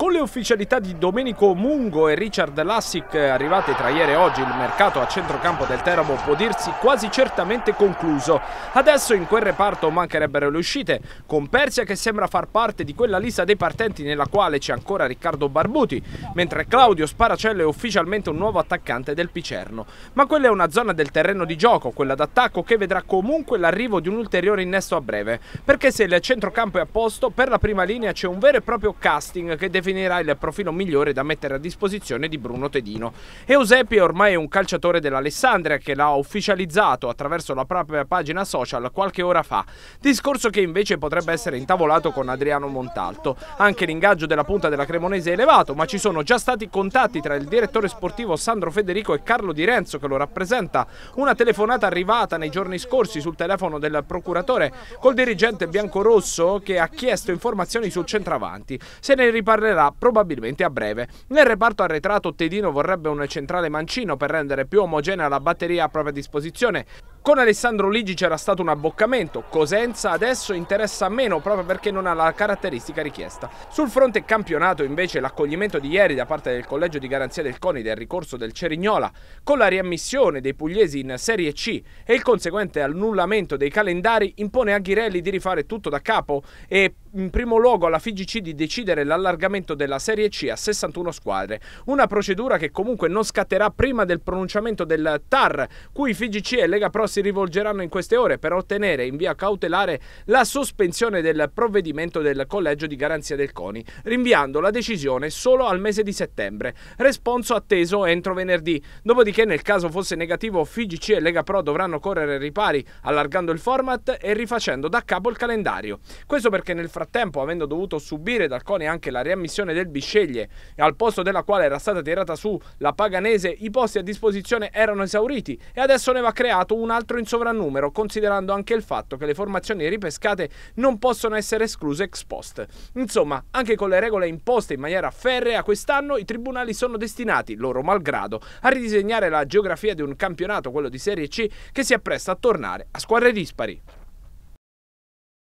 Con le ufficialità di Domenico Mungo e Richard Lassic eh, arrivate tra ieri e oggi, il mercato a centrocampo del Teramo può dirsi quasi certamente concluso. Adesso in quel reparto mancherebbero le uscite, con Persia che sembra far parte di quella lista dei partenti nella quale c'è ancora Riccardo Barbuti, mentre Claudio Sparacello è ufficialmente un nuovo attaccante del Picerno. Ma quella è una zona del terreno di gioco, quella d'attacco che vedrà comunque l'arrivo di un ulteriore innesto a breve, perché se il centrocampo è a posto, per la prima linea c'è un vero e proprio casting che definisce definirà il profilo migliore da mettere a disposizione di Bruno Tedino. Eusepi è ormai un calciatore dell'Alessandria che l'ha ufficializzato attraverso la propria pagina social qualche ora fa, discorso che invece potrebbe essere intavolato con Adriano Montalto. Anche l'ingaggio della punta della Cremonese è elevato, ma ci sono già stati contatti tra il direttore sportivo Sandro Federico e Carlo Di Renzo che lo rappresenta, una telefonata arrivata nei giorni scorsi sul telefono del procuratore col dirigente biancorosso che ha chiesto informazioni sul centravanti. Se ne riparlerà entrerà probabilmente a breve. Nel reparto arretrato Tedino vorrebbe una centrale mancino per rendere più omogenea la batteria a propria disposizione. Con Alessandro Ligi c'era stato un abboccamento, Cosenza adesso interessa meno proprio perché non ha la caratteristica richiesta. Sul fronte campionato invece l'accoglimento di ieri da parte del collegio di garanzia del CONI del ricorso del Cerignola, con la riammissione dei pugliesi in Serie C e il conseguente annullamento dei calendari impone a Ghirelli di rifare tutto da capo e in primo luogo alla FIGC di decidere l'allargamento della Serie C a 61 squadre, una procedura che comunque non scatterà prima del pronunciamento del TAR, cui FIGC e Lega Pro si rivolgeranno in queste ore per ottenere in via cautelare la sospensione del provvedimento del Collegio di Garanzia del CONI, rinviando la decisione solo al mese di settembre. Responso atteso entro venerdì. Dopodiché, nel caso fosse negativo, FIGC e Lega Pro dovranno correre ripari, allargando il format e rifacendo da capo il calendario. Questo perché nel frattempo, avendo dovuto subire dal CONI anche la riammissione del Bisceglie, al posto della quale era stata tirata su la Paganese, i posti a disposizione erano esauriti e adesso ne va creato un altro peraltro in sovrannumero, considerando anche il fatto che le formazioni ripescate non possono essere escluse ex post. Insomma, anche con le regole imposte in maniera ferrea quest'anno, i tribunali sono destinati, loro malgrado, a ridisegnare la geografia di un campionato, quello di Serie C, che si appresta a tornare a squadre dispari.